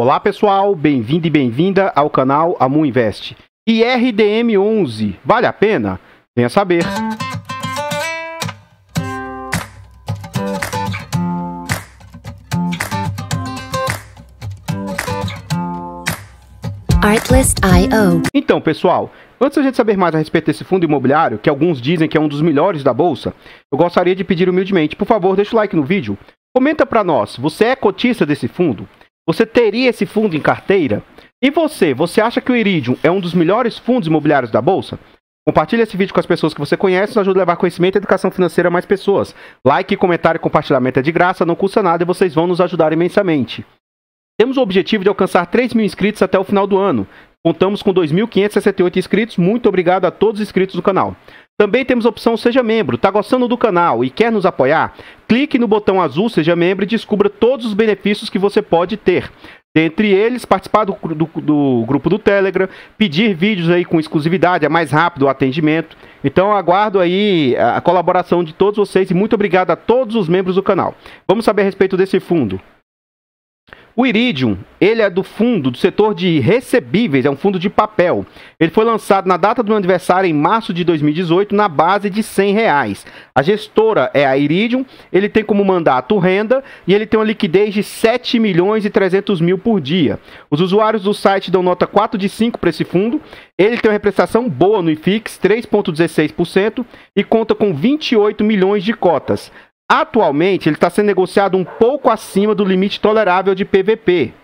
Olá pessoal, bem-vindo e bem-vinda ao canal Amu Invest. E RDM11, vale a pena? Venha saber. Artlist.io Então, pessoal, antes da gente saber mais a respeito desse fundo imobiliário, que alguns dizem que é um dos melhores da bolsa, eu gostaria de pedir humildemente, por favor, deixa o like no vídeo. Comenta para nós, você é cotista desse fundo? Você teria esse fundo em carteira? E você, você acha que o Iridium é um dos melhores fundos imobiliários da bolsa? Compartilhe esse vídeo com as pessoas que você conhece, nos ajuda a levar conhecimento e educação financeira a mais pessoas. Like, comentário e compartilhamento é de graça, não custa nada e vocês vão nos ajudar imensamente. Temos o objetivo de alcançar 3 mil inscritos até o final do ano. Contamos com 2.568 inscritos. Muito obrigado a todos os inscritos do canal. Também temos a opção Seja Membro. Está gostando do canal e quer nos apoiar? Clique no botão azul Seja Membro e descubra todos os benefícios que você pode ter. Dentre eles, participar do, do, do, grupo do Telegram, pedir vídeos aí com exclusividade, é mais rápido o atendimento. Então aguardo aí a colaboração de todos vocês e muito obrigado a todos os membros do canal. Vamos saber a respeito desse fundo. O Iridium, ele é do fundo do setor de recebíveis, é um fundo de papel. Ele foi lançado na data do meu aniversário, em março de 2018, na base de 100 reais. A gestora é a Iridium, ele tem como mandato renda e ele tem uma liquidez de 7 milhões e 300 mil por dia. Os usuários do site dão nota 4 de 5 para esse fundo. Ele tem uma representação boa no IFIX, 3,16%, e conta com 28 milhões de cotas. Atualmente, ele está sendo negociado um pouco acima do limite tolerável de PVP.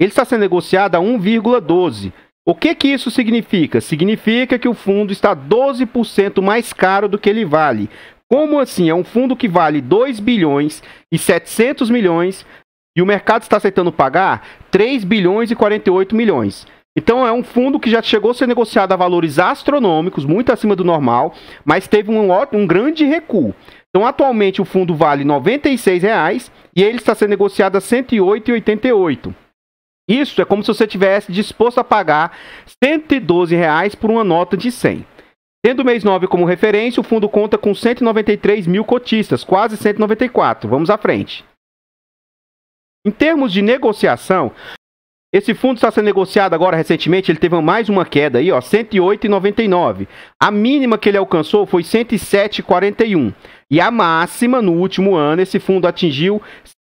Ele está sendo negociado a 1,12. O que, que isso significa? Significa que o fundo está 12% mais caro do que ele vale. Como assim? É um fundo que vale 2 bilhões e 700 milhões e o mercado está aceitando pagar 3 bilhões e 48 milhões. Então é um fundo que já chegou a ser negociado a valores astronômicos, muito acima do normal, mas teve um, um grande recuo. Então, atualmente o fundo vale R$ 96,00 e ele está sendo negociado a R$ 108,88. Isso é como se você tivesse disposto a pagar R$ 112,00 por uma nota de 100,00. Tendo o mês 9 como referência, o fundo conta com 193 mil cotistas, quase 194. Vamos à frente. Em termos de negociação, esse fundo está sendo negociado agora recentemente, ele teve mais uma queda aí, ó, 108,99. A mínima que ele alcançou foi 107,41. E a máxima no último ano, esse fundo atingiu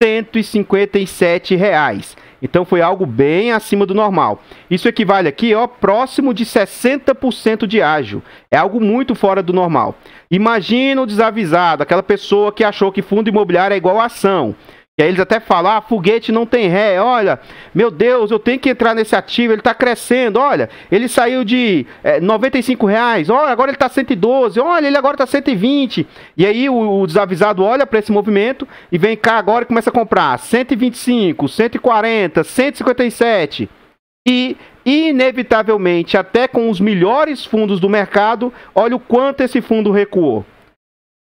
R$ 157. Reais. Então foi algo bem acima do normal. Isso equivale aqui, ó, próximo de 60% de ágio. É algo muito fora do normal. Imagina o desavisado, aquela pessoa que achou que fundo imobiliário é igual a ação. E aí eles até falam, ah, foguete não tem ré, olha, meu Deus, eu tenho que entrar nesse ativo, ele está crescendo, olha, ele saiu de é, eh, 95 reais, olha, agora ele está 112, olha, ele agora está 120. E aí o, o desavisado olha para esse movimento e vem cá agora e começa a comprar 125, 140, 157. E, inevitavelmente, até com os melhores fundos do mercado, olha o quanto esse fundo recuou.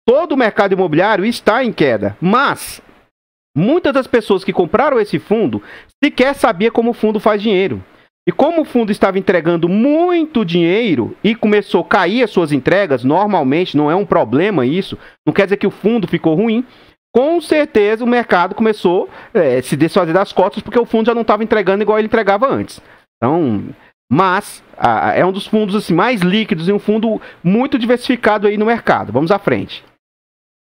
Todo o mercado imobiliário está em queda, mas Muitas das pessoas que compraram esse fundo sequer sabia como o fundo faz dinheiro. E como o fundo estava entregando muito dinheiro e começou a cair as suas entregas, normalmente não é um problema isso, não quer dizer que o fundo ficou ruim. Com certeza o mercado começou a é, se desfazer das cotas porque o fundo já não estava entregando igual ele entregava antes. Então, mas a, é um dos fundos assim, mais líquidos e um fundo muito diversificado aí no mercado. Vamos à frente.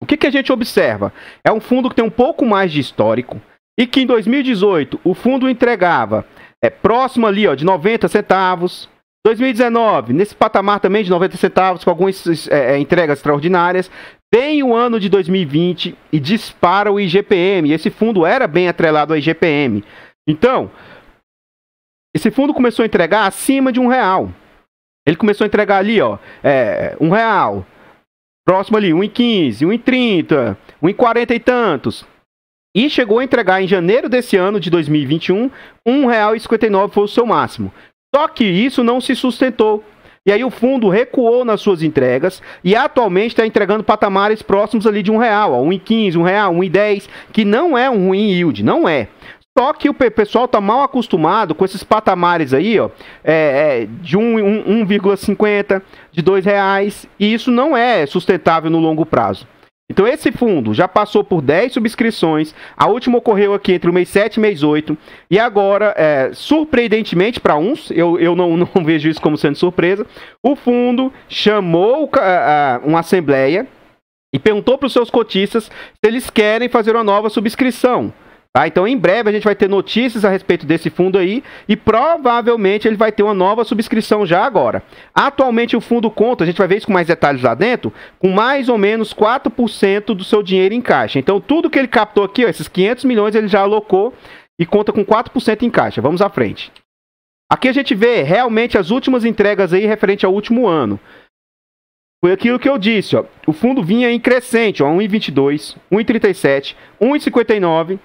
O que, que a gente observa? É um fundo que tem um pouco mais de histórico e que em 2018 o fundo entregava é, próximo ali ó, de 90 centavos. 2019, nesse patamar também de 90 centavos, com algumas é, é, entregas extraordinárias. Vem o ano de 2020 e dispara o IGPM. Esse fundo era bem atrelado ao IGPM. Então, esse fundo começou a entregar acima de um real. Ele começou a entregar ali, ó, é, um real, próximo ali, 1,15, 1,30, 1,40 e tantos. E chegou a entregar em janeiro desse ano de 2021, R$ 1,59 foi o seu máximo. Só que isso não se sustentou. E aí o fundo recuou nas suas entregas e atualmente está entregando patamares próximos ali de um real, R$ um quinze, um real, um dez, que não é um ruim yield, não é. Só que o pessoal tá mal acostumado com esses patamares aí, ó, é, é, de 1,50, de R$ reais e isso não é sustentável no longo prazo. Então esse fundo já passou por 10 subscrições, a última ocorreu aqui entre o mês 7 e o mês 8, e agora, é, surpreendentemente para uns, eu, eu não, não, vejo isso como sendo surpresa, o fundo chamou uma assembleia e perguntou para os seus cotistas se eles querem fazer uma nova subscrição. Tá? Então, em breve, a gente vai ter notícias a respeito desse fundo aí e provavelmente ele vai ter uma nova subscrição já agora. Atualmente, o fundo conta, a gente vai ver isso com mais detalhes lá dentro, com mais ou menos 4% do seu dinheiro em caixa. Então, tudo que ele captou aqui, ó, esses 500 milhões, ele já alocou e conta com 4% em caixa. Vamos à frente. Aqui a gente vê realmente as últimas entregas aí referente ao último ano. Foi aquilo que eu disse, ó. O fundo vinha em crescente, ó, 1,22, 1,37, 1,59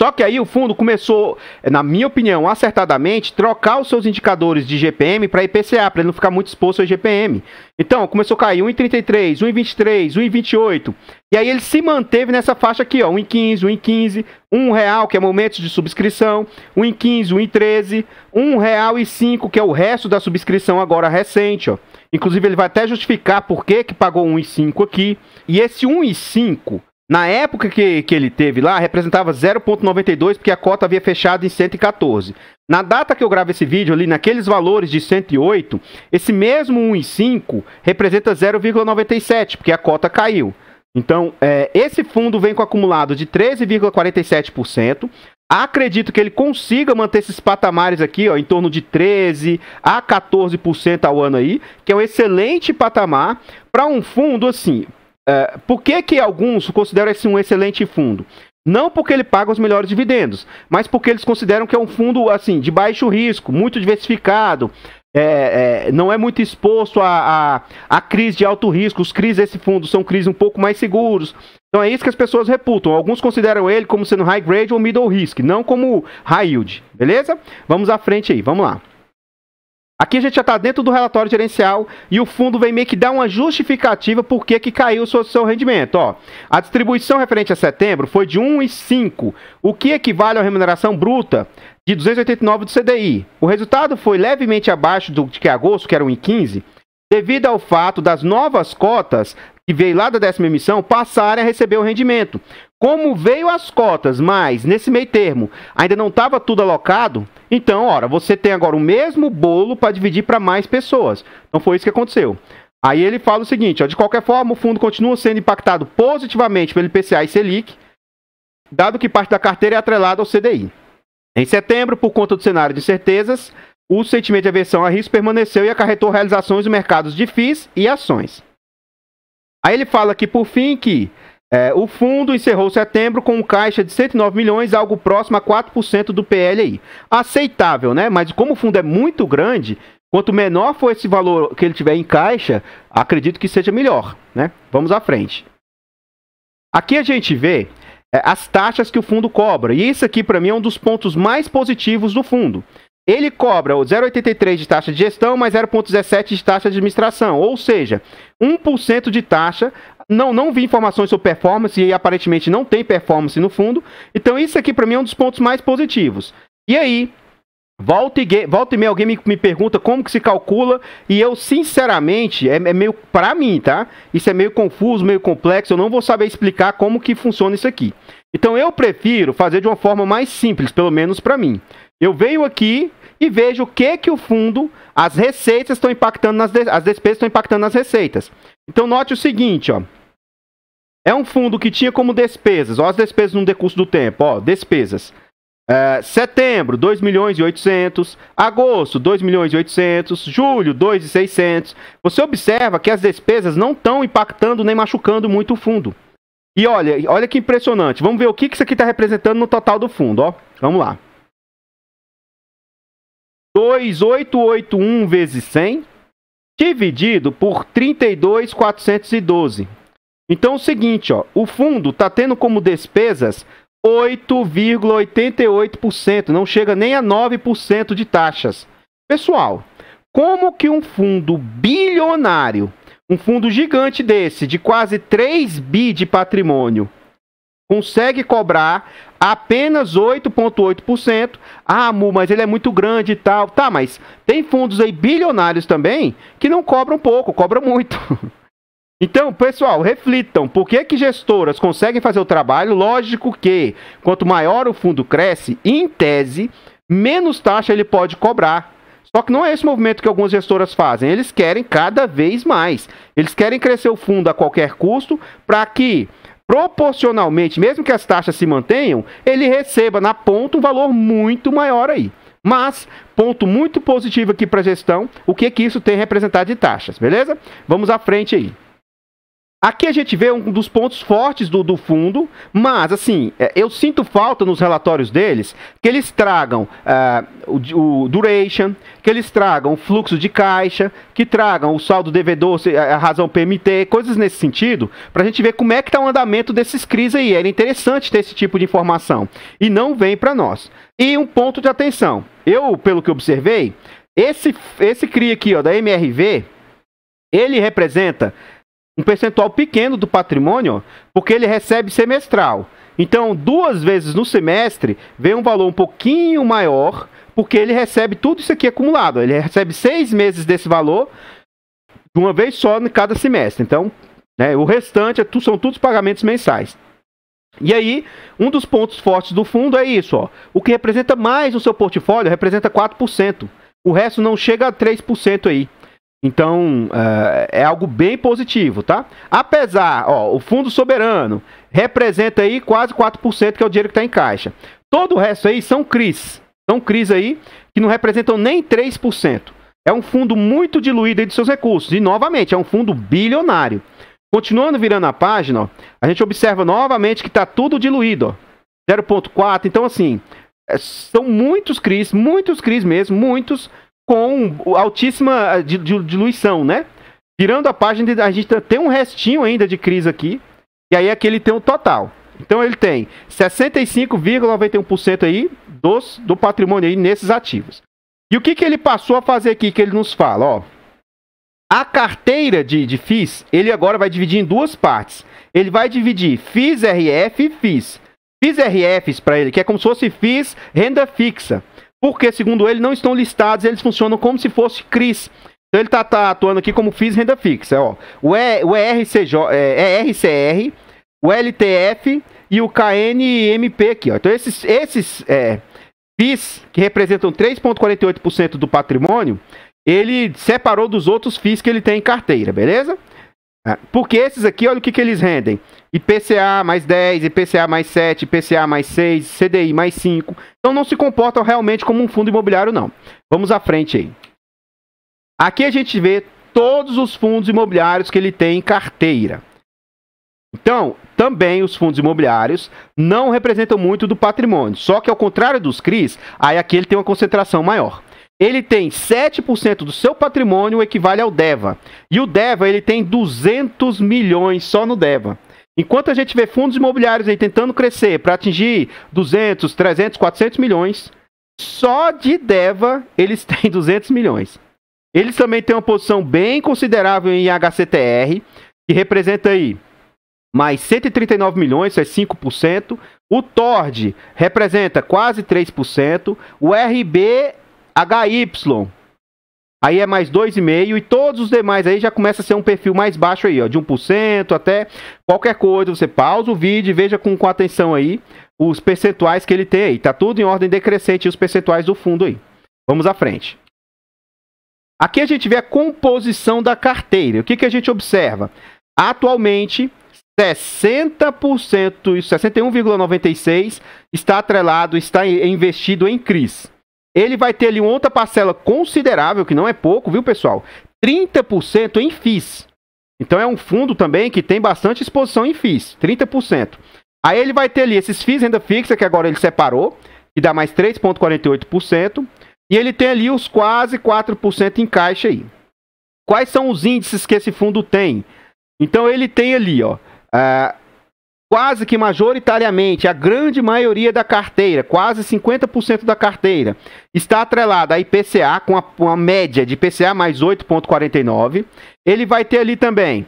só que aí o fundo começou, na minha opinião, acertadamente, trocar os seus indicadores de GPM para IPCA, para ele não ficar muito exposto ao GPM. Então, começou a cair 1,33, 1,23, 1,28. E aí ele se manteve nessa faixa aqui, ó, 1,15, 1,15, 1 real, que é momentos de subscrição, 1,15, 1,13, 1 real e 5, que é o resto da subscrição agora recente, ó. Inclusive ele vai até justificar por que que pagou 1,5 aqui. E esse 1,5 na época que, que ele teve lá, representava 0,92, porque a cota havia fechado em 114. Na data que eu gravo esse vídeo, ali naqueles valores de 108, esse mesmo 1,5 representa 0,97, porque a cota caiu. Então, é, esse fundo vem com acumulado de 13,47%. Acredito que ele consiga manter esses patamares aqui, ó, em torno de 13 a 14% ao ano aí, que é um excelente patamar para um fundo assim. É, por que, que alguns consideram esse um excelente fundo? Não porque ele paga os melhores dividendos, mas porque eles consideram que é um fundo assim de baixo risco, muito diversificado, é, é, não é muito exposto a, a, a crise de alto risco. Os crises desse fundo são crises um pouco mais seguros. Então é isso que as pessoas reputam. Alguns consideram ele como sendo high grade ou middle risk, não como high yield. Beleza? Vamos à frente aí, vamos lá. Aqui a gente já está dentro do relatório gerencial e o fundo vem meio que dar uma justificativa por que caiu o seu, seu rendimento. Ó, a distribuição referente a setembro foi de 1,5, o que equivale à remuneração bruta de 289 do CDI. O resultado foi levemente abaixo do que agosto, que era 1,15, devido ao fato das novas cotas que veio lá da décima emissão passarem a receber o rendimento, como veio as cotas, mas nesse meio termo ainda não estava tudo alocado, então, ora, você tem agora o mesmo bolo para dividir para mais pessoas. Então foi isso que aconteceu. Aí ele fala o seguinte, ó, de qualquer forma, o fundo continua sendo impactado positivamente pelo IPCA e Selic, dado que parte da carteira é atrelada ao CDI. Em setembro, por conta do cenário de incertezas, o sentimento de aversão a risco permaneceu e acarretou realizações dos mercados de FIIs e ações. Aí ele fala que, por fim, que é, o fundo encerrou setembro com um caixa de 109 milhões, algo próximo a 4% do PLI. Aceitável, né? Mas como o fundo é muito grande, quanto menor for esse valor que ele tiver em caixa, acredito que seja melhor, né? Vamos à frente. Aqui a gente vê é, as taxas que o fundo cobra. E isso aqui, para mim, é um dos pontos mais positivos do fundo. Ele cobra 0,83 de taxa de gestão mais 0,17 de taxa de administração, ou seja, 1% de taxa não, não vi informações sobre performance e aparentemente não tem performance no fundo. Então isso aqui para mim é um dos pontos mais positivos. E aí, Volta e, volta e meia alguém me, me, pergunta como que se calcula e eu sinceramente, é, é meio, para mim, tá? Isso é meio confuso, meio complexo, eu não vou saber explicar como que funciona isso aqui. Então eu prefiro fazer de uma forma mais simples, pelo menos para mim. Eu venho aqui e vejo o que que o fundo, as receitas estão impactando nas de, as despesas estão impactando nas receitas. Então note o seguinte, ó. É um fundo que tinha como despesas, ó as despesas no decurso do tempo, ó, despesas. É, setembro, 2 milhões e 800, agosto, 2 milhões e 800, julho, 2 e 600. Você observa que as despesas não estão impactando nem machucando muito o fundo. E olha, olha que impressionante. Vamos ver o que, que isso aqui está representando no total do fundo, ó. Vamos lá. 2881 vezes 100 dividido por 32,412. Então é o seguinte, ó, o fundo está tendo como despesas 8,88%, não chega nem a 9% de taxas. Pessoal, como que um fundo bilionário, um fundo gigante desse, de quase 3 bi de patrimônio, consegue cobrar apenas 8,8%. Ah, Mu, mas ele é muito grande e tal. Tá, mas tem fundos aí bilionários também que não cobram pouco, cobram muito. Então, pessoal, reflitam, por que que gestoras conseguem fazer o trabalho? Lógico que quanto maior o fundo cresce, em tese, menos taxa ele pode cobrar. Só que não é esse movimento que algumas gestoras fazem. Eles querem cada vez mais. Eles querem crescer o fundo a qualquer custo para que proporcionalmente, mesmo que as taxas se mantenham, ele receba na ponta um valor muito maior aí. Mas, ponto muito positivo aqui para a gestão, o que, que isso tem representado de taxas, beleza? Vamos à frente aí. Aqui a gente vê um dos pontos fortes do, do fundo, mas assim, é, eu sinto falta nos relatórios deles que eles tragam uh, o, o, duration, que eles tragam o fluxo de caixa, que tragam o saldo devedor, a razão PMT, coisas nesse sentido, para a gente ver como é que está o andamento desses CRIs aí. Era interessante ter esse tipo de informação e não vem para nós. E um ponto de atenção, eu, pelo que observei, esse, esse CRI aqui ó, da MRV, ele representa um percentual pequeno do patrimônio, porque ele recebe semestral. Então, duas vezes no semestre, vem um valor um pouquinho maior, porque ele recebe tudo isso aqui acumulado. Ele recebe seis meses desse valor, de uma vez só em cada semestre. Então, né, o restante é, são todos pagamentos mensais. E aí, um dos pontos fortes do fundo é isso. Ó, o que representa mais no seu portfólio representa 4%. O resto não chega a 3% aí. Então, uh, é algo bem positivo, tá? Apesar, ó, o fundo soberano representa aí quase 4%, que é o dinheiro que está em caixa. Todo o resto aí são CRIs. São CRIs aí que não representam nem 3%. É um fundo muito diluído aí de seus recursos. E, novamente, é um fundo bilionário. Continuando virando a página, ó, a gente observa novamente que está tudo diluído. 0,4. Então, assim, eh, são muitos CRIs, muitos CRIs mesmo, muitos com altíssima eh, diluição, né? Virando a página, a gente tem um restinho ainda de crise aqui. E aí aqui ele tem o um total. Então ele tem 65,91% aí dos, do patrimônio aí nesses ativos. E o que, que ele passou a fazer aqui que ele nos fala? Ó, a carteira de, de ele agora vai dividir em duas partes. Ele vai dividir fis RF e fis FIIs RFs para ele, que é como se fosse fis renda fixa porque, segundo ele, não estão listados, eles funcionam como se fosse CRIs. Então ele está tá atuando aqui como FIS renda fixa. Ó. O, e, o ERCJ, é, ERCR, o LTF e o KNMP aqui. Ó. Então esses, esses é, FIS, que representam 3,48% do patrimônio, ele separou dos outros FIIs que ele tem em carteira, beleza? É, porque esses aqui, olha o que, que eles rendem. IPCA mais 10, IPCA mais 7, IPCA mais 6, CDI mais 5. Então não se comportam realmente como um fundo imobiliário, não. Vamos à frente aí. Aqui a gente vê todos os fundos imobiliários que ele tem em carteira. Então, também os fundos imobiliários não representam muito do patrimônio. Só que ao contrário dos CRIs, aí aqui ele tem uma concentração maior ele tem 7% do seu patrimônio equivale ao DEVA. E o DEVA, ele tem 200 milhões só no DEVA. Enquanto a gente vê fundos imobiliários aí tentando crescer para atingir 200, 300, 400 milhões, só de DEVA eles têm 200 milhões. Eles também têm uma posição bem considerável em HCTR, que representa aí mais 139 milhões, isso é 5%. O TORD representa quase 3%. O RB HY. Aí é mais 2,5 e todos os demais aí já começa a ser um perfil mais baixo aí, ó, de 1% até qualquer coisa. Você pausa o vídeo e veja com, com atenção aí os percentuais que ele tem aí. Tá tudo em ordem decrescente os percentuais do fundo aí. Vamos à frente. Aqui a gente vê a composição da carteira. O que, que a gente observa? Atualmente, 60%, 61,96% está atrelado, está investido em CRIs ele vai ter ali uma outra parcela considerável, que não é pouco, viu, pessoal? 30% em FIIs. Então é um fundo também que tem bastante exposição em FIIs, 30%. Aí ele vai ter ali esses FIIs renda fixa, que agora ele separou, que dá mais 3,48%. E ele tem ali os quase 4% em caixa aí. Quais são os índices que esse fundo tem? Então ele tem ali, ó, é, quase que majoritariamente, a grande maioria da carteira, quase 50% da carteira, está atrelada a IPCA, com a, uma média de IPCA mais 8,49. Ele vai ter ali também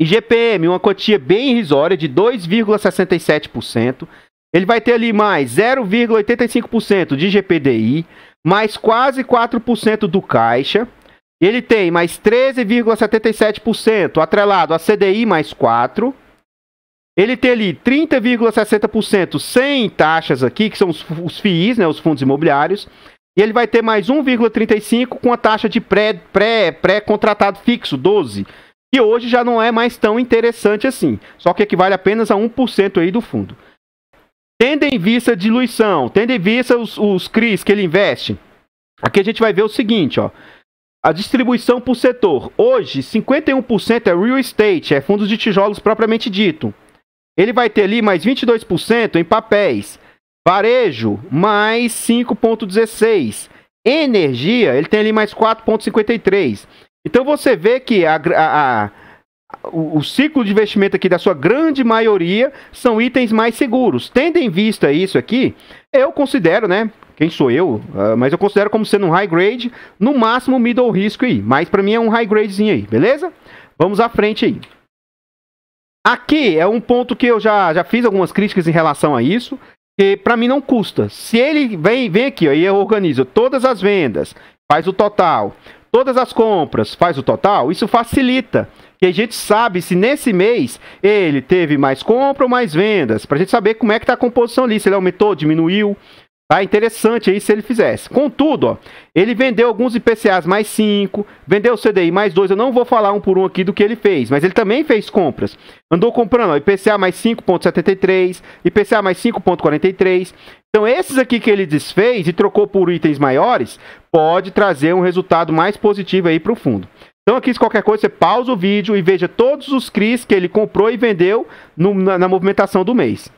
IGPM, uma quantia bem irrisória de 2,67%. Ele vai ter ali mais 0,85% de GPDI, mais quase 4% do caixa. Ele tem mais 13,77% atrelado a CDI mais 4%. Ele tem ali 30,60% sem taxas aqui, que são os, os FIIs, né, os fundos imobiliários. E ele vai ter mais 1,35 com a taxa de pré-contratado pré, pré, fixo, 12, que hoje já não é mais tão interessante assim, só que equivale apenas a 1% aí do fundo. Tendo em vista diluição, tendo em vista os, os CRIs que ele investe, aqui a gente vai ver o seguinte, ó. A distribuição por setor. Hoje, 51% é real estate, é fundos de tijolos propriamente dito. Ele vai ter ali mais 22% em papéis. Varejo, mais 5,16. Energia, ele tem ali mais 4,53. Então você vê que a, a, a o, o, ciclo de investimento aqui da sua grande maioria são itens mais seguros. Tendo em vista isso aqui, eu considero, né? Quem sou eu? Uh, mas eu considero como sendo um high grade, no máximo middle risk aí. Mas para mim é um high gradezinho aí, beleza? Vamos à frente aí. Aqui é um ponto que eu já, já fiz algumas críticas em relação a isso, que para mim não custa. Se ele vem, vem aqui aí e eu organizo todas as vendas, faz o total, todas as compras, faz o total, isso facilita. Que a gente sabe se nesse mês ele teve mais compra ou mais vendas, para a gente saber como é que está a composição ali, se ele aumentou, diminuiu. Tá interessante aí se ele fizesse. Contudo, ó, ele vendeu alguns IPCAs mais 5, vendeu o CDI mais 2. Eu não vou falar um por um aqui do que ele fez, mas ele também fez compras. Andou comprando ó, IPCA mais 5,73, IPCA mais 5,43. Então, esses aqui que ele desfez e trocou por itens maiores, pode trazer um resultado mais positivo aí para o fundo. Então, aqui, se qualquer coisa, você pausa o vídeo e veja todos os CRIs que ele comprou e vendeu no, na, na movimentação do mês.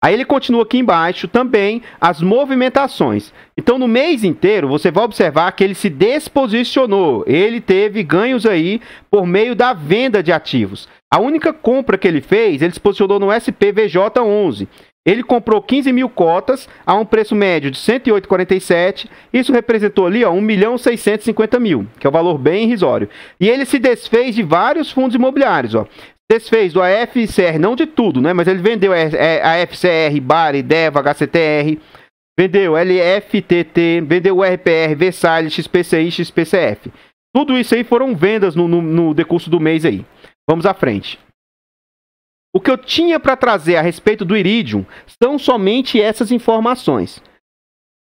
Aí ele continua aqui embaixo também as movimentações. Então no mês inteiro você vai observar que ele se desposicionou, ele teve ganhos aí por meio da venda de ativos. A única compra que ele fez, ele se posicionou no SPVJ11. Ele comprou 15 mil cotas a um preço médio de 108,47. Isso representou ali ó, 1 milhão 650 mil, que é um valor bem irrisório. E ele se desfez de vários fundos imobiliários. Ó desfez do AFCR, não de tudo, né? Mas ele vendeu a FCR, é, Bari, Deva, HCTR, vendeu LFTT, vendeu RPR, Versailles XPCI, XPCF. Tudo isso aí foram vendas no, no, no decurso do mês aí. Vamos à frente. O que eu tinha para trazer a respeito do Iridium são somente essas informações.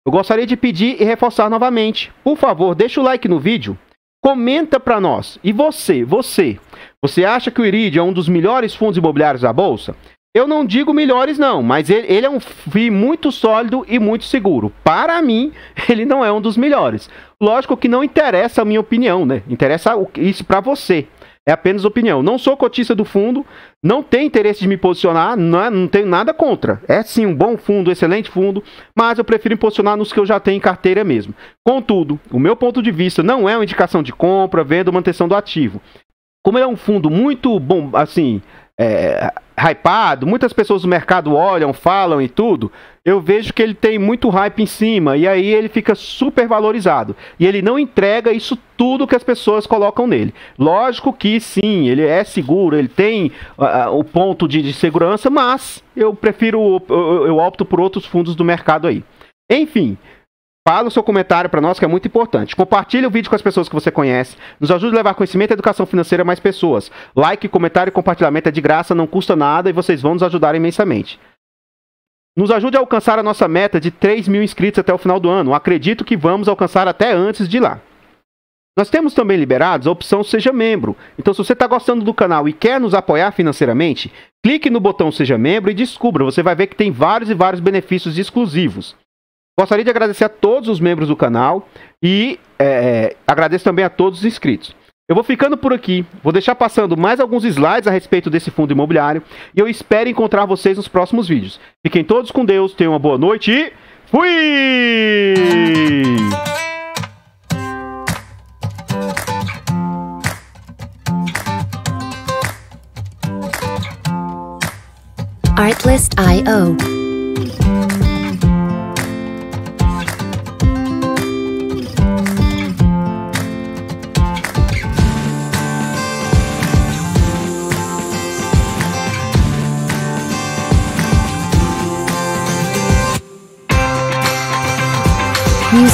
Eu gostaria de pedir e reforçar novamente. Por favor, deixa o like no vídeo, comenta para nós. E você, você, você acha que o Irid é um dos melhores fundos imobiliários da bolsa? Eu não digo melhores não, mas ele, ele é um FII muito sólido e muito seguro. Para mim, ele não é um dos melhores. Lógico que não interessa a minha opinião, né? Interessa isso para você. É apenas opinião. Não sou cotista do fundo, não tenho interesse de me posicionar, não, é, não, tenho nada contra. É sim um bom fundo, excelente fundo, mas eu prefiro me posicionar nos que eu já tenho em carteira mesmo. Contudo, o meu ponto de vista não é uma indicação de compra, venda ou manutenção do ativo. Como é um fundo muito bom, assim, é, hypado, muitas pessoas do mercado olham, falam e tudo, eu vejo que ele tem muito hype em cima e aí ele fica super valorizado. E ele não entrega isso tudo que as pessoas colocam nele. Lógico que sim, ele é seguro, ele tem uh, o ponto de, de, segurança, mas eu prefiro, eu, eu opto por outros fundos do mercado aí. Enfim, Fala o seu comentário para nós, que é muito importante. Compartilhe o vídeo com as pessoas que você conhece. Nos ajude a levar conhecimento e educação financeira a mais pessoas. Like, comentário e compartilhamento é de graça, não custa nada e vocês vão nos ajudar imensamente. Nos ajude a alcançar a nossa meta de 3 mil inscritos até o final do ano. Acredito que vamos alcançar até antes de lá. Nós temos também liberados a opção Seja Membro. Então, se você está gostando do canal e quer nos apoiar financeiramente, clique no botão Seja Membro e descubra. Você vai ver que tem vários e vários benefícios exclusivos. Gostaria de agradecer a todos os membros do canal e é, é, agradeço também a todos os inscritos. Eu vou ficando por aqui, vou deixar passando mais alguns slides a respeito desse fundo imobiliário e eu espero encontrar vocês nos próximos vídeos. Fiquem todos com Deus, tenham uma boa noite e fui! Artlist.io